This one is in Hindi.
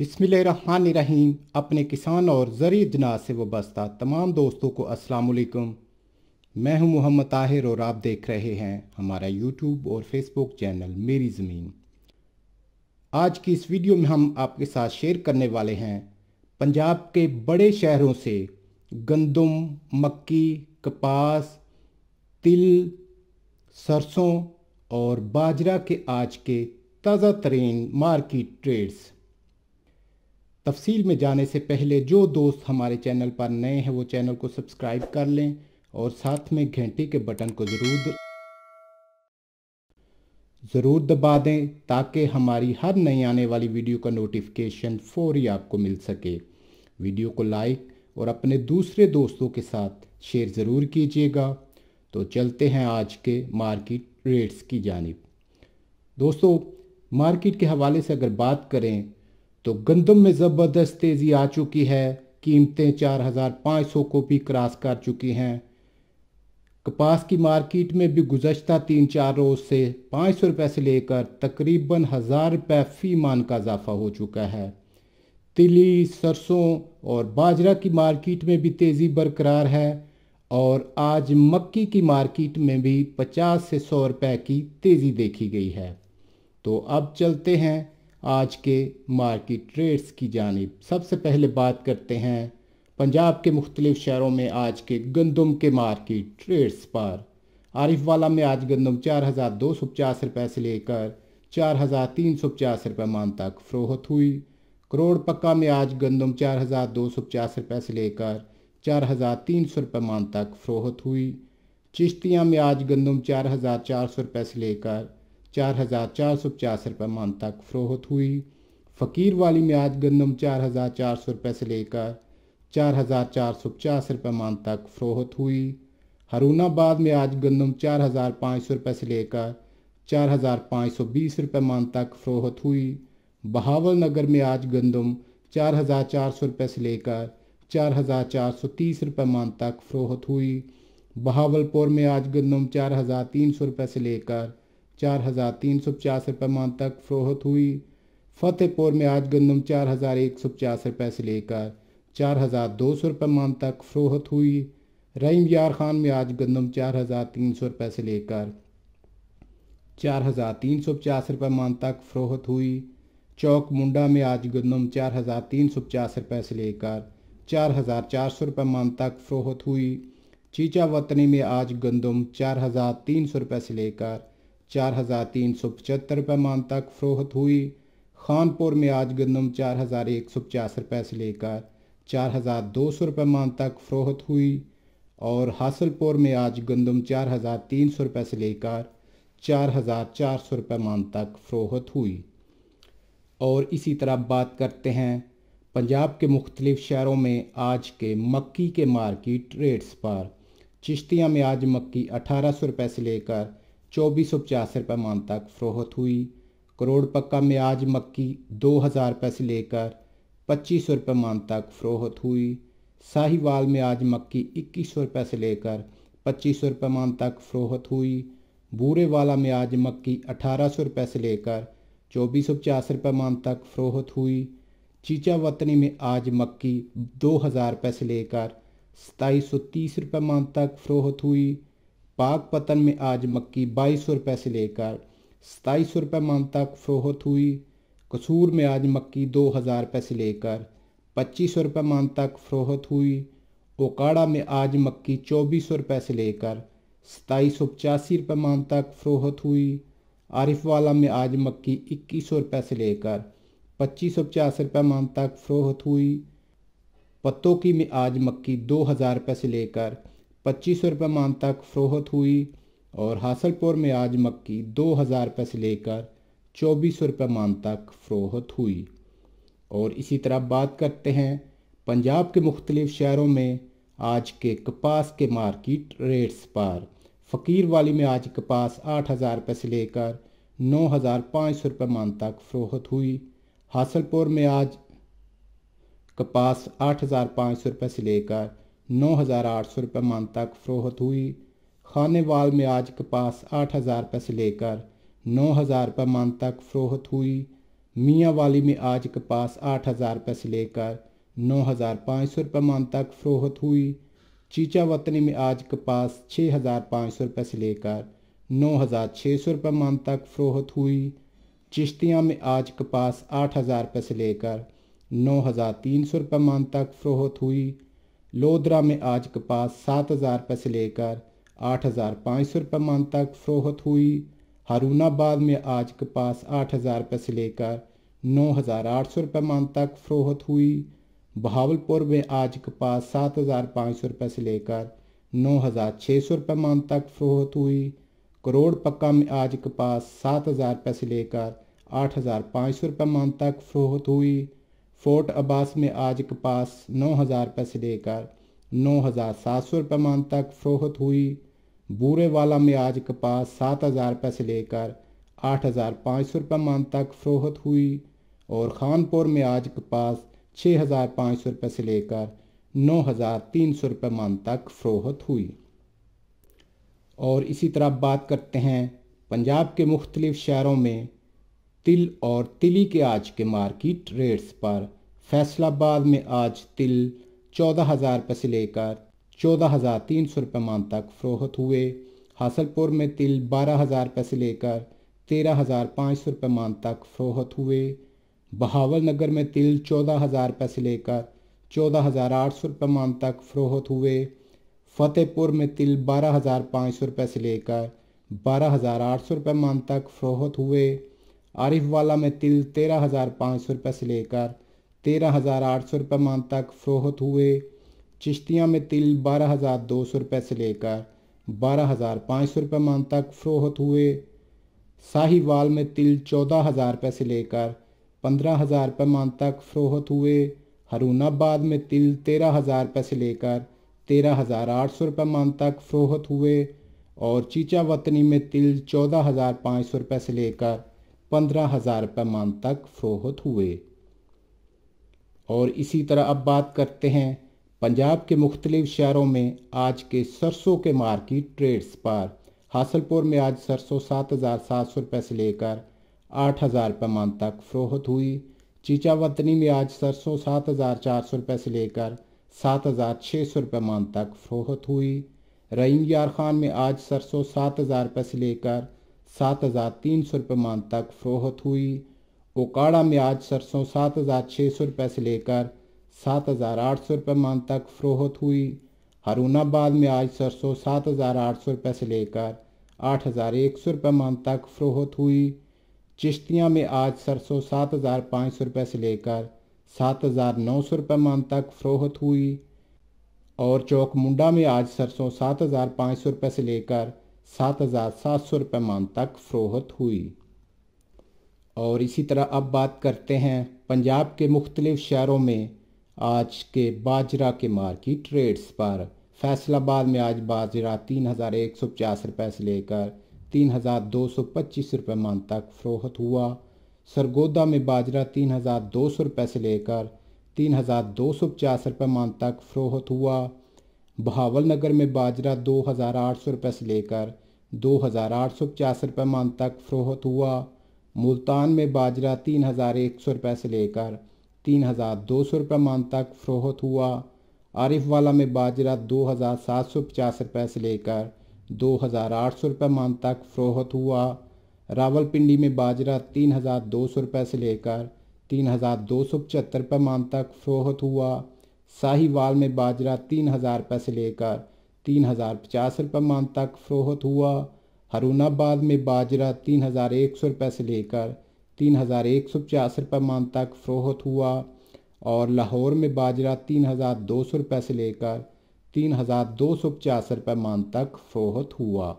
रहीम अपने किसान और ज़री जना से वाबस्ता तमाम दोस्तों को असलकुम मैं हूं मोहम्मद ताहिर और आप देख रहे हैं हमारा यूट्यूब और फेसबुक चैनल मेरी ज़मीन आज की इस वीडियो में हम आपके साथ शेयर करने वाले हैं पंजाब के बड़े शहरों से गंदम मक्की कपास तिल सरसों और बाजरा के आज के ताज़ा तरीन मार्किट ट्रेड्स तफसील में जाने से पहले जो दोस्त हमारे चैनल पर नए हैं वो चैनल को सब्सक्राइब कर लें और साथ में घंटी के बटन को ज़रूर ज़रूर दबा दें ताकि हमारी हर नई आने वाली वीडियो का नोटिफिकेशन फौरी आपको मिल सके वीडियो को लाइक और अपने दूसरे दोस्तों के साथ शेयर ज़रूर कीजिएगा तो चलते हैं आज के मार्केट रेट्स की जानब दोस्तों मार्केट के हवाले से अगर बात करें तो गंदम में ज़बरदस्त तेज़ी आ चुकी है कीमतें 4,500 को भी क्रॉस कर चुकी हैं कपास की मार्केट में भी गुजशत तीन चार रोज़ से पाँच सौ रुपये से लेकर तकरीबन हज़ार रुपये फ़ी मान का इजाफा हो चुका है तिली सरसों और बाजरा की मार्केट में भी तेज़ी बरकरार है और आज मक्की की मार्केट में भी 50 से 100 रुपए की तेज़ी देखी गई है तो अब चलते हैं आज के मार्केट रेट्स की जानब सबसे पहले बात करते हैं पंजाब के मुख्तलिफ शहरों में आज के गंदम के मार्केट रेट्स पर आरिफ वाला में आज गंदम चार हज़ार दो सौ पचास रुपये से लेकर चार हज़ार तीन सौ पचास रुपये मान तक फ़रोहत हुई करोड़ पक्का में आज गंदम चार हज़ार दो सौ पचास रुपये से लेकर चार हज़ार तीन सौ रुपये मान तक फ़रोहत हुई चिश्तियाँ में आज गंदम चार हज़ार चार सौ रुपये से लेकर चार हज़ार चार सौ पचास रुपये मान तक फरोहत हुई फ़कीर वाली म्याद गंदम चार हज़ार चार सौ रुपये से लेकर चार हज़ार चार सौ पचास रुपये मान तक फरोहत हुई हरूनाबाद में आज गंदम चार हज़ार पाँच सौ रुपये से लेकर चार हज़ार पाँच सौ बीस रुपये मान तक फरोहत हुई बहावल नगर में आज गंदम चार हज़ार चार सौ रुपये से लेकर चार हज़ार चार सौ तीस रुपये मान तक फरोहत हुई बहावलपुर में आज गंदम चार हज़ार तीन सौ रुपये से लेकर चार हज़ार तीन सौ पचास रुपये मान तक फरोहत हुई फतेहपुर में आज गंदम चार हज़ार एक सौ पचास रुपये से लेकर चार हज़ार दो सौ रुपये मान तक फरोहत हुई रहीम यार खान में आज गंदम चार हज़ार तीन सौ रुपये से लेकर चार हज़ार तीन सौ पचास रुपये मान तक फरोहत हुई चौक मुंडा में आज गंदम चार हज़ार तीन सौ पचास रुपये से लेकर चार हज़ार चार सौ रुपये मान तक फरोहत हुई चीचा वतनी में आज गंदम चार हज़ार तीन सौ रुपये से लेकर चार हज़ार तीन सौ पचहत्तर रुपये मान तक फ़रोहत हुई खानपुर में आज गंदम चार हज़ार एक सौ पचास रुपये से लेकर चार हज़ार दो सौ रुपये मान तक फ़रोहत हुई और हासिलपुर में आज गंदम चार हज़ार तीन सौ रुपये से लेकर चार हज़ार चार सौ रुपये मान तक फ़रोहत हुई और इसी तरह बात करते हैं पंजाब के मुख्तलिफ़ शहरों में आज के मक्की के मार्केट रेट्स पर चिश्तियाँ में आज मक्की अठारह सौ रुपये से लेकर चौबीस सौ पचास रुपये मान तक फ़रोहत हुई करोड़ पक्का म्याज मक्की दो हज़ार रुपये से लेकर पच्चीस सौ रुपये मान तक फ़रोहत हुई साहिवाल म्याज मक्की इक्कीस सौ रुपये से लेकर पच्चीस सौ रुपये मान तक फ़रोहत हुई बूरे वाला म्याज मक्की अठारह सौ रुपये से लेकर चौबीस सौ पचास रुपये मान तक फ़रोहत हुई चीचा वतनी में आज मक्की दो हज़ार रुपये से लेकर सताईस सौ तीस रुपये मान तक फ़रोहत हुई पाक पतन में आज मक्की बाईस सौ रुपये से लेकर सताईस सौ रुपये मान तक फरोहत हुई कसूर में आज मक्की दो हज़ार रुपये से लेकर पच्चीस सौ रुपये मान तक फरोहत हुई ओकाड़ा में आज मक्की चौबीस सौ रुपये से लेकर सताईस सौ पचासी रुपये मान तक फरोहत हुई आरिफ वाला में आज मक्की इक्कीस सौ रुपये से लेकर पच्चीस सौ पचास रुपये मान तक फरोहत हुई पतोकी में आज मक्की दो हज़ार रुपये से लेकर पच्चीस सौ रुपये मान तक फ़रोहत हुई और हासलपुर में आज मक्की दो हज़ार रुपये से लेकर चौबीस सौ रुपये मान तक फ़रोहत हुई और इसी तरह बात करते हैं पंजाब के मुख्तलिफ़ शहरों में आज के कपास के मार्किट रेट्स पर फ़कीर वाली में आज कपास आठ हज़ार रुपये से लेकर नौ हज़ार पाँच सौ रुपये मान तक फ़रोहत हुई हासलपुर में आज कपास आठ हज़ार पाँच सौ रुपये से लेकर नौ हज़ार आठ सौ रुपये मान तक फरोहत हुई खानेवाल में आज कपास आठ हज़ार रुपये से लेकर नौ हज़ार रुपये मान तक फरोहत हुई मियाँ वाली में आज कपास आठ हज़ार रुपये से लेकर नौ हज़ार पाँच सौ रुपये मान तक फरोहत हुई चीचा वतनी में आज कपास छः हज़ार पाँच सौ रुपये से लेकर नौ हज़ार छः सौ रुपये मान तक फरोहत हुई चिश्तियाँ में आज कपास आठ हज़ार रुपये से लेकर नौ हज़ार तीन सौ रुपये मान तक फरोहत हुई लोधरा में आज कपास सात हज़ार रुपये से लेकर आठ हज़ार पाँच सौ रुपये मान तक फ़रोहत हुई हरूनाबाद में आज कपास आठ हज़ार रुपये से लेकर नौ हज़ार आठ सौ रुपये मान तक फ़रोहत हुई बहावलपुर में आज कपास सात हज़ार पाँच सौ रुपये से लेकर नौ हज़ार छः सौ रुपये मान तक फ़रोहत हुई करोड़ पक्का में आज कपास सात हज़ार रुपये से लेकर आठ हज़ार पाँच सौ रुपये मान तक फ़रोहत हुई फोर्ट अब्बास में आज के पास नौ हज़ार रुपये से लेकर नौ हज़ार सात सौ रुपये मान तक फरोहत हुई वाला में आज के पास सात हज़ार रुपये से लेकर आठ हज़ार पाँच सौ रुपये मान तक फरोहत हुई और खानपुर में आज के पास छः हज़ार पाँच सौ रुपये से लेकर नौ हज़ार तीन सौ रुपये मान तक फरोहत हुई और इसी तरह बात करते हैं पंजाब के मुख्तलिफ़ शहरों में तिल और तिली के आज के मार्केट रेट्स पर फैसलाबाद में आज तिल चौदह हज़ार रुपये से लेकर चौदह हज़ार तीन सौ रुपये मान तक फ़रोहत हुए हासलपुर में तिल बारह हज़ार रुपये से लेकर तेरह हज़ार पाँच सौ रुपये मान तक फ़रोहत हुए बहावल नगर में तिल चौदह हज़ार रुपये से लेकर चौदह हज़ार आठ सौ रुपये मान तक फ़रोहत हुए फतेहपुर में तिल बारह हज़ार पाँच सौ रुपये से लेकर बारह हज़ार आठ सौ रुपये मान तक फ़रोहत हुए आरिफ वाला में तिल तेरह हज़ार पाँच सौ रुपये से लेकर तेरह हज़ार आठ सौ रुपये मान तक फ़रोहत हुए चिश्तियाँ में तिल बारह हज़ार दो सौ रुपये से लेकर बारह हज़ार पाँच सौ रुपये मान तक फ़रोहत हुए साहिवाल में तिल चौदह हज़ार रुपये से लेकर पंद्रह हज़ार रुपये मान तक फ़रोहत हुए हरूनाबाद में तिल तेरह हज़ार रुपये से लेकर तेरह हज़ार आठ सौ रुपये मान तक फ़रोहत हुए और चीचा वतनी में तिल चौदह हज़ार पाँच सौ रुपये से लेकर पंद्रह हज़ार रुपये मान तक फ़रोहत हुए और इसी तरह अब बात करते हैं पंजाब के मुख्तलिफ शहरों में आज के सरसों के मार्किट ट्रेड्स पर हासलपुर में आज सरसों सात हज़ार सात सौ रुपये से लेकर आठ हज़ार रुपये मान तक फ़रोहत हुई चीचा वतनी में आज सरसों सात हज़ार चार सौ रुपये से लेकर सात हज़ार छः सौ रुपये मान तक फ़रोहत हुई रईम यार खान में आज सरसों सात हज़ार रुपये से लेकर सात हज़ार तीन सौ रुपये मान तक फरोहत हुई ओकाड़ा में आज सरसों सात हज़ार छः सौ रुपये से लेकर सात हज़ार आठ सौ रुपये मान तक फरोहत हुई हरूनाबाद में आज सरसों सात हज़ार आठ सौ रुपये से लेकर आठ हज़ार एक सौ रुपये मान तक फरोहत हुई चिश्तियाँ में आज सरसों सात हज़ार पाँच सौ रुपये से लेकर सात हज़ार नौ सौ रुपये मान तक फरोहत हुई और चौक मुंडा में आज सरसों सात हज़ार पाँच सौ रुपये से लेकर सात हज़ार सात सौ रुपये मान तक फ़रोहत हुई और इसी तरह अब बात करते हैं पंजाब के मुख्तलिफ़ शहरों में आज के बाजरा के मार्किट रेट्स पर फैसलाबाद में आज बाजरा तीन हज़ार एक सौ पचास रुपये से लेकर तीन हज़ार दो सौ पच्चीस रुपये मान तक फ़रोहत हुआ सरगोदा में बाजरा तीन हज़ार दो सौ रुपये से लेकर तीन हज़ार दो सौ पचास रुपये मान तक फ़रोहत हुआ बहावल नगर में बाजरा दो हज़ार आठ सौ रुपये से लेकर दो हज़ार आठ सौ पचास तक फ़रोहत हुआ मुल्तान में बाजरा तीन हज़ार एक सौ रुपये से लेकर तीन हज़ार दो सौ रुपये मान तक फ़रोहत हुआ आरिफ वाला में बाजरा दो हज़ार सात सौ पचास रुपये से लेकर दो हज़ार आठ सौ रुपये मान तक फ़रोहत हुआ रावलपिंडी में बाजरा तीन हज़ार दो सौ रुपये से लेकर तीन हज़ार दो सौ पचहत्तर रुपये मान तक फ़रोहत हुआ साहिवाल में बाजरा तीन हज़ार रुपये से लेकर तीन हज़ार पचास रुपये मान तक फरोहत हुआ हरूनाबाद में बाजरा तीन हज़ार एक सौ रुपये से लेकर तीन हज़ार एक सौ पचास रुपये मान तक फरोहत हुआ और लाहौर में बाजरा तीन हज़ार दो सौ रुपये से लेकर तीन हज़ार दो सौ पचास रुपये मान तक फरोहत हुआ